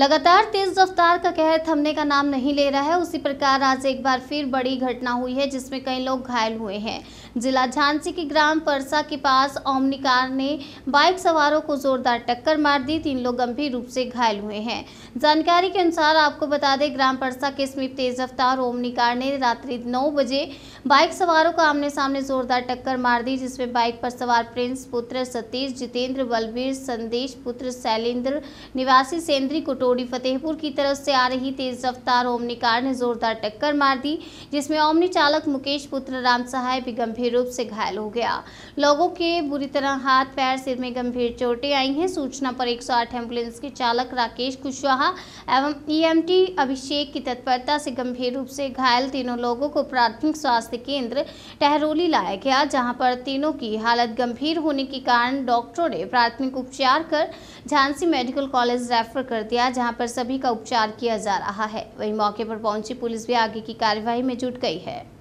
लगातार तेज रफ्तार का कहर थमने का नाम नहीं ले रहा है उसी प्रकार आज एक बार फिर बड़ी घटना हुई है जिसमें कई लोग घायल हुए हैं जिला झांसी के ग्राम परसा के पास ओमनी कार ने बाइक सवारों को जोरदार टक्कर मार दी तीन लोग गंभीर रूप से घायल हुए हैं जानकारी के अनुसार आपको बता दें ग्राम परसा के समीप तेज रफ्तार ओमनी कार ने रात्रि नौ बजे बाइक सवारों को आमने सामने जोरदार टक्कर मार दी जिसमें बाइक पर सवार प्रिंस पुत्र सतीश जितेंद्र बलबीर संदेश पुत्र शैलेंद्र निवासी सेंद्री कुटो बरौडी फतेहपुर की तरफ से आ रही तेज रफ्तार ओमनी कार ने जोरदार टक्कर मार दी जिसमें ओमनी चालक मुकेश पुत्र राम सहाय भी गंभीर रूप से घायल हो गया लोगों के बुरी तरह हाथ पैर सिर में गंभीर चोटें आई हैं सूचना पर एक एम्बुलेंस के चालक राकेश कुशवाहा एवं ई अभिषेक की तत्परता से गंभीर रूप से घायल तीनों लोगों को प्राथमिक स्वास्थ्य केंद्र टहरोली लाया गया जहाँ पर तीनों की हालत गंभीर होने के कारण डॉक्टरों ने प्राथमिक उपचार कर झांसी मेडिकल कॉलेज रेफर कर दिया जहां पर सभी का उपचार किया जा रहा है वहीं मौके पर पहुंची पुलिस भी आगे की कार्यवाही में जुट गई है